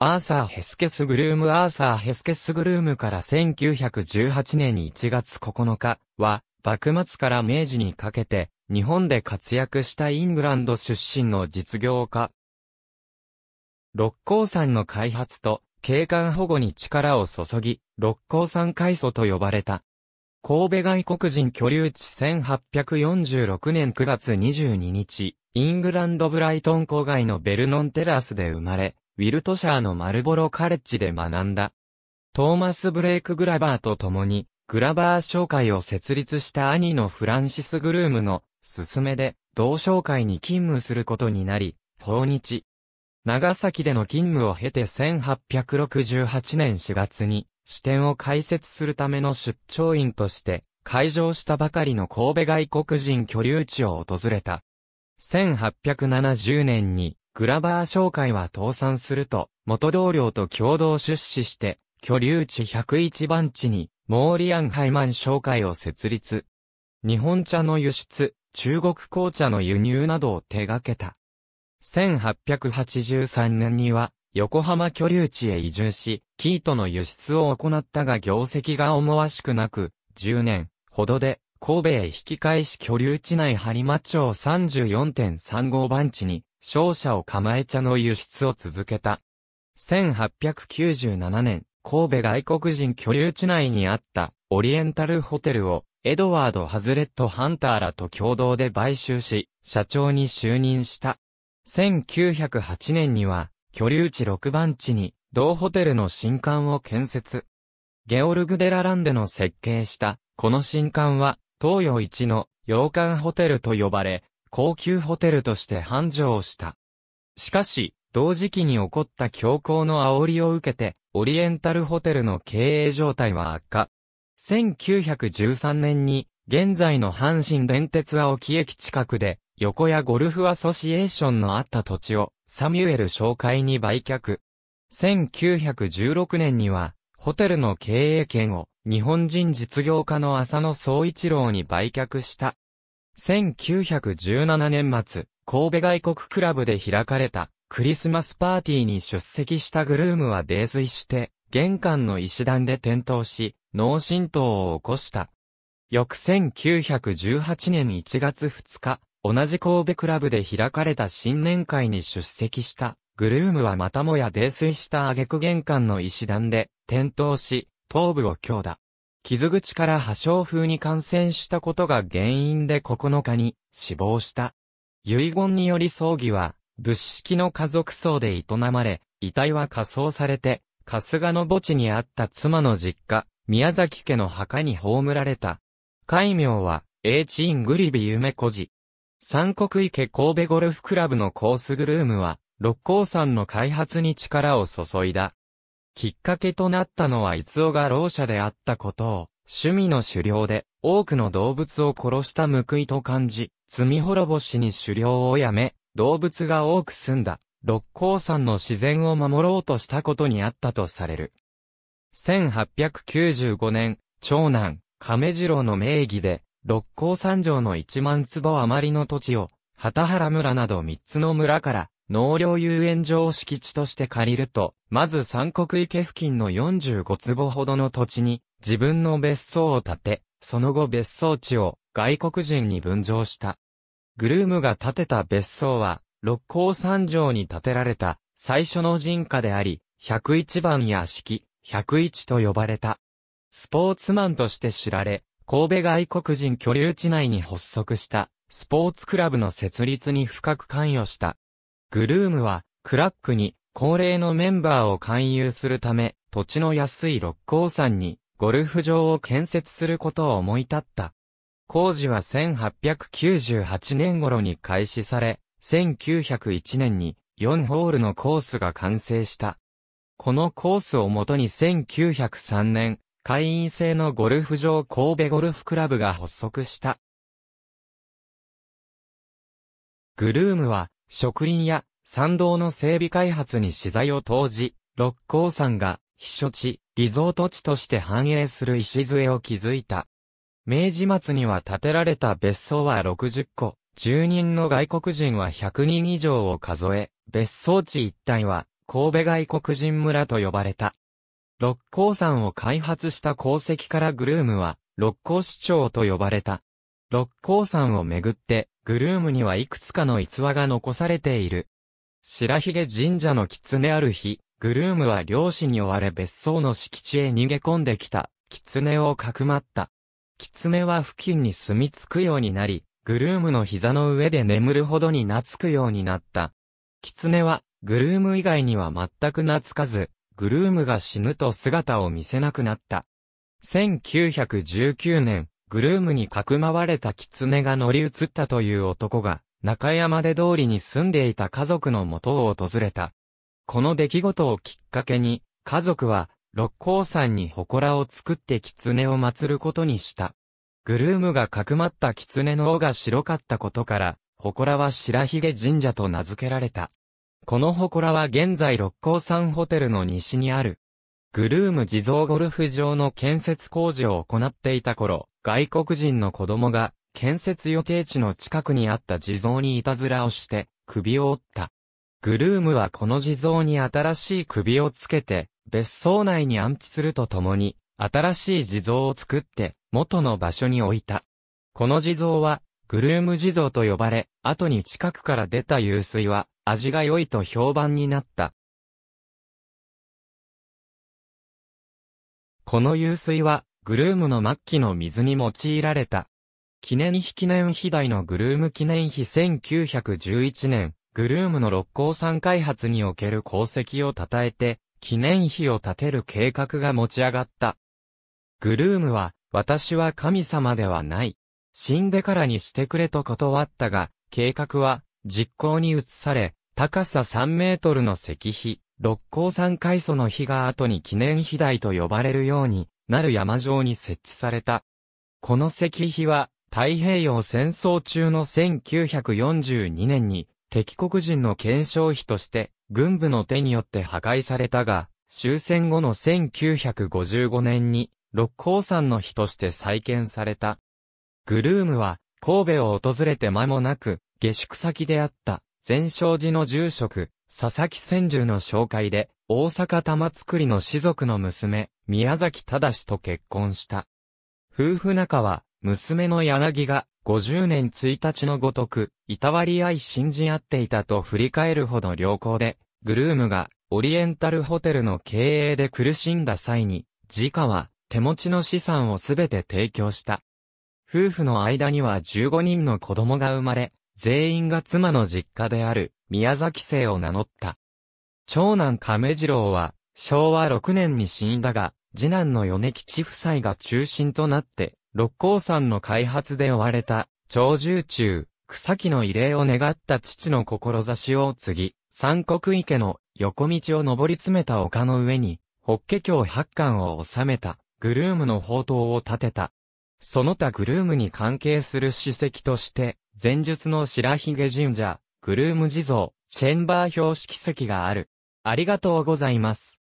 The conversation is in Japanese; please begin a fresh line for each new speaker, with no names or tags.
アーサー・ヘスケスグルームアーサー・ヘスケスグルームから1918年1月9日は、幕末から明治にかけて、日本で活躍したイングランド出身の実業家。六甲山の開発と景観保護に力を注ぎ、六甲山海祖と呼ばれた。神戸外国人居留地1846年9月22日、イングランドブライトン郊外のベルノンテラスで生まれ、ウィルトシャーのマルボロカレッジで学んだ。トーマス・ブレイク・グラバーと共に、グラバー商会を設立した兄のフランシス・グルームの勧めで、同商会に勤務することになり、訪日。長崎での勤務を経て1868年4月に、支店を開設するための出張員として、会場したばかりの神戸外国人居留地を訪れた。1870年にグラバー商会は倒産すると、元同僚と共同出資して、居留地101番地に、モーリアンハイマン商会を設立。日本茶の輸出、中国紅茶の輸入などを手掛けた。1883年には、横浜居留地へ移住し、キートの輸出を行ったが業績が思わしくなく、10年ほどで神戸へ引き返し居留地内張間町34.35番地に商社を構え茶の輸出を続けた。1897年、神戸外国人居留地内にあったオリエンタルホテルをエドワード・ハズレット・ハンターらと共同で買収し、社長に就任した。1908年には、居留地6番地に、同ホテルの新館を建設。ゲオルグ・デラランデの設計した、この新館は、東洋一の洋館ホテルと呼ばれ、高級ホテルとして繁盛した。しかし、同時期に起こった強行の煽りを受けて、オリエンタルホテルの経営状態は悪化。1913年に、現在の阪神電鉄青木駅近くで、横屋ゴルフアソシエーションのあった土地を、サミュエル紹介に売却。1916年には、ホテルの経営権を、日本人実業家の浅野総一郎に売却した。1917年末、神戸外国クラブで開かれたクリスマスパーティーに出席したグルームは泥酔して、玄関の石段で転倒し、脳震盪を起こした。翌1918年1月2日、同じ神戸クラブで開かれた新年会に出席した、グルームはまたもや泥酔した挙句玄関の石段で、転倒し、頭部を強打。傷口から破傷風に感染したことが原因で9日に死亡した。遺言により葬儀は、物式の家族葬で営まれ、遺体は火葬されて、春日の墓地にあった妻の実家、宮崎家の墓に葬られた。戒名は、エーチイングリビ夢小路。三国池神戸ゴルフクラブのコースグルームは、六甲山の開発に力を注いだ。きっかけとなったのは逸夫がろう者であったことを、趣味の狩猟で、多くの動物を殺した報いと感じ、罪滅ぼしに狩猟をやめ、動物が多く住んだ、六甲山の自然を守ろうとしたことにあったとされる。1895年、長男、亀次郎の名義で、六甲山上の一万坪余りの土地を、畑原村など三つの村から、農業遊園場を敷地として借りると、まず三国池付近の45坪ほどの土地に自分の別荘を建て、その後別荘地を外国人に分譲した。グルームが建てた別荘は、六甲山城に建てられた最初の人家であり、101番屋敷、101と呼ばれた。スポーツマンとして知られ、神戸外国人居留地内に発足したスポーツクラブの設立に深く関与した。グルームは、クラックに、高齢のメンバーを勧誘するため、土地の安い六甲山に、ゴルフ場を建設することを思い立った。工事は1898年頃に開始され、1901年に4ホールのコースが完成した。このコースをもとに1903年、会員制のゴルフ場神戸ゴルフクラブが発足した。グルームは、植林や山道の整備開発に資材を投じ、六甲山が、避暑地、リゾート地として繁栄する礎を築いた。明治末には建てられた別荘は60個、住人の外国人は100人以上を数え、別荘地一帯は、神戸外国人村と呼ばれた。六甲山を開発した功績からグルームは、六甲市長と呼ばれた。六甲山をめぐって、グルームにはいくつかの逸話が残されている。白髭神社の狐ある日、グルームは漁師に追われ別荘の敷地へ逃げ込んできた、狐をかくまった。狐は付近に住み着くようになり、グルームの膝の上で眠るほどに懐くようになった。狐は、グルーム以外には全く懐かず、グルームが死ぬと姿を見せなくなった。1919年、グルームにかくまわれた狐が乗り移ったという男が、中山で通りに住んでいた家族の元を訪れた。この出来事をきっかけに、家族は、六甲山に祠を作って狐を祀ることにした。グルームがかくまった狐の尾が白かったことから、祠は白髭神社と名付けられた。この祠は現在六甲山ホテルの西にある。グルーム地蔵ゴルフ場の建設工事を行っていた頃、外国人の子供が建設予定地の近くにあった地蔵にいたずらをして、首を折った。グルームはこの地蔵に新しい首をつけて、別荘内に安置するとともに、新しい地蔵を作って、元の場所に置いた。この地蔵は、グルーム地蔵と呼ばれ、後に近くから出た湧水は、味が良いと評判になった。この湧水は、グルームの末期の水に用いられた。記念碑記念碑台のグルーム記念碑1911年、グルームの六甲山開発における功績を称えて、記念碑を建てる計画が持ち上がった。グルームは、私は神様ではない。死んでからにしてくれと断ったが、計画は、実行に移され、高さ3メートルの石碑、六甲山開祖の碑が後に記念碑台と呼ばれるようになる山上に設置された。この石碑は、太平洋戦争中の1942年に、敵国人の検証費として、軍部の手によって破壊されたが、終戦後の1955年に、六甲山の日として再建された。グルームは、神戸を訪れて間もなく、下宿先であった、全勝寺の住職、佐々木千住の紹介で、大阪玉造の士族の娘、宮崎忠と結婚した。夫婦仲は、娘の柳が、50年1日のごとく、いたわり合い信じ合っていたと振り返るほど良好で、グルームが、オリエンタルホテルの経営で苦しんだ際に、自家は、手持ちの資産をすべて提供した。夫婦の間には15人の子供が生まれ、全員が妻の実家である、宮崎姓を名乗った。長男亀次郎は、昭和6年に死んだが、次男の米吉夫妻が中心となって、六甲山の開発で追われた、長寿中、草木の慰霊を願った父の志を継ぎ、三国池の横道を登り詰めた丘の上に、法華経八巻を収めた、グルームの宝刀を建てた。その他グルームに関係する史跡として、前述の白髭神社、グルーム地蔵、チェンバー標識石がある。ありがとうございます。